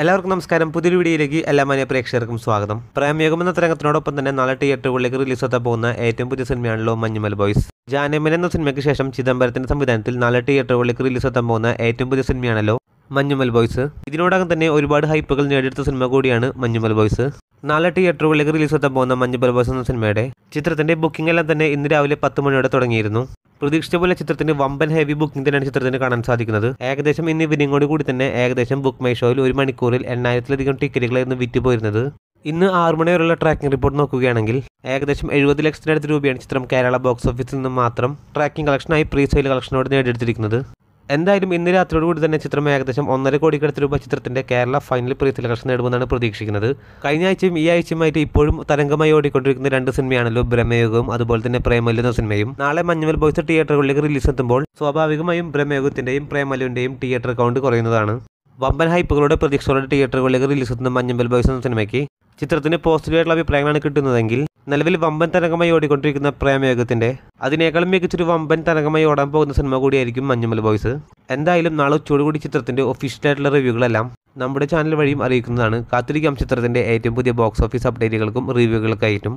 എല്ലാവർക്കും നമസ്കാരം പുതിയൊരു വീഡിയോയിലേക്ക് എല്ലാ മാന്യ പ്രേക്ഷകർക്കും സ്വാഗതം പ്രേമയോഗം എന്ന തരംഗത്തിനോടൊപ്പം തന്നെ നാളെ തിയേറ്ററുകളിലേക്ക് റിലീസ് എത്താൻ പോകുന്ന ഏറ്റവും പുതിയ സിനിമയാണല്ലോ മഞ്ഞുമൽ ബോയ്സ് ജാനമൻ എന്ന സിനിമയ്ക്ക് ശേഷം ചിദംബരത്തിന്റെ സംവിധാനത്തിൽ നാളെ തിയേറ്ററുകളിലേക്ക് റിലീസ് എത്താൻ പോകുന്ന ഏറ്റവും പുതിയ സിനിമയാണല്ലോ മഞ്ഞുമൽ ബോയ്സ് ഇതിനോടകം തന്നെ ഒരുപാട് ഹൈപ്പുകൾ നേടിയെടുത്ത സിനിമ കൂടിയാണ് മഞ്ഞുമൽ ബോയ്സ് നാളെ തിയേറ്ററുകളിലേക്ക് റിലീസ് എത്താൻ പോകുന്ന മഞ്ഞുമൽ ബോയ്സ് എന്ന സിനിമയുടെ ചിത്രത്തിന്റെ ബുക്കിംഗ് എല്ലാം തന്നെ ഇന്ന് രാവിലെ പത്ത് മണിയോടെ തുടങ്ങിയിരുന്നു പ്രതീക്ഷിച്ച പോലെ ചിത്രത്തിന് വമ്പൻ ഹെവി ബുക്കിംഗ് തന്നെയാണ് ചിത്രത്തിന് കാണാൻ സാധിക്കുന്നത് ഏകദേശം ഇന്ന് ഇവനിങ്ങോട് കൂടി തന്നെ ഏകദേശം ബുക്ക് മൈ ഷോയിൽ ഒരു മണിക്കൂറിൽ എണ്ണായിരത്തിലധികം ടിക്കറ്റുകളായിരുന്നു വിറ്റുപോയിരുന്നത് ഇന്ന് ആറു മണി വരെയുള്ള ട്രാക്കിംഗ് റിപ്പോർട്ട് നോക്കുകയാണെങ്കിൽ ഏകദേശം എഴുപത് ലക്ഷത്തിനടുത്ത് രൂപയാണ് ചിത്രം കേരള ബോക്സ് ഓഫീസിൽ നിന്ന് മാത്രം ട്രാക്കിംഗ് കളക്ഷനായി പ്രീ സെയിൽ കളക്ഷനോട് നേടിയെടുത്തിരിക്കുന്നത് എന്തായാലും ഇന്ന് രാത്രിയോടുകൂടി തന്നെ ചിത്രം ഏകദേശം ഒന്നര കോടിക്കടുത്ത് രൂപ ചിത്രത്തിന്റെ കേരള ഫൈനൽ പ്രീ സെലക്ഷൻ നേടുമെന്നാണ് പ്രതീക്ഷിക്കുന്നത് കഴിഞ്ഞ ആഴ്ചയും ഈ ആഴ്ചയുമായിട്ട് ഇപ്പോഴും തരംഗമായി ഓടിക്കൊണ്ടിരിക്കുന്ന രണ്ട് സിനിമയാണല്ലോ ബ്രഹ്മയോഗവും അതുപോലെ തന്നെ പ്രേമല്ലു എന്ന സിനിമയും നാളെ മഞ്ഞുമൽ ബോയ്സ് തിയേറ്ററുകളിലേക്ക് റിലീസ് എത്തുമ്പോൾ സ്വാഭാവികമായും ബ്രഹ്മയോഗത്തിന്റെയും പ്രേമല്ലുവിന്റെയും തിയേറ്റർ കൗണ്ട് കുറയുന്നതാണ് വമ്പൻ ഹൈപ്പുകളുടെ പ്രതീക്ഷകളുടെ തിയേറ്ററുകളിലേക്ക് റിലീസ് എത്തുന്ന മഞ്ഞുമൽ ബോയ്സ് എന്ന സിനിമയ്ക്ക് ചിത്രത്തിന് പോസിറ്റീവായിട്ടുള്ള അഭിപ്രായങ്ങളാണ് കിട്ടുന്നതെങ്കിൽ നിലവിൽ വമ്പൻ തരംഗമായി ഓടിക്കൊണ്ടിരിക്കുന്ന പ്രേമയോഗത്തിന്റെ അതിനേക്കാൾ മികച്ചൊരു വമ്പൻ തരംഗമായി ഓടാൻ പോകുന്ന സിനിമ കൂടിയായിരിക്കും മഞ്ഞുമൽ ബോയ്സ് എന്തായാലും നാളെ ഉച്ചയോടുകൂടി ചിത്രത്തിൻ്റെ ഒഫീഷ്യലായിട്ടുള്ള റിവ്യൂകളെല്ലാം നമ്മുടെ ചാനൽ വഴിയും അറിയിക്കുന്നതാണ് കാത്തിരിക്കാം ചിത്രത്തിന്റെ ഏറ്റവും പുതിയ ബോക്സ് ഓഫീസ് അപ്ഡേറ്റുകൾക്കും റിവ്യൂകൾക്കായിട്ടും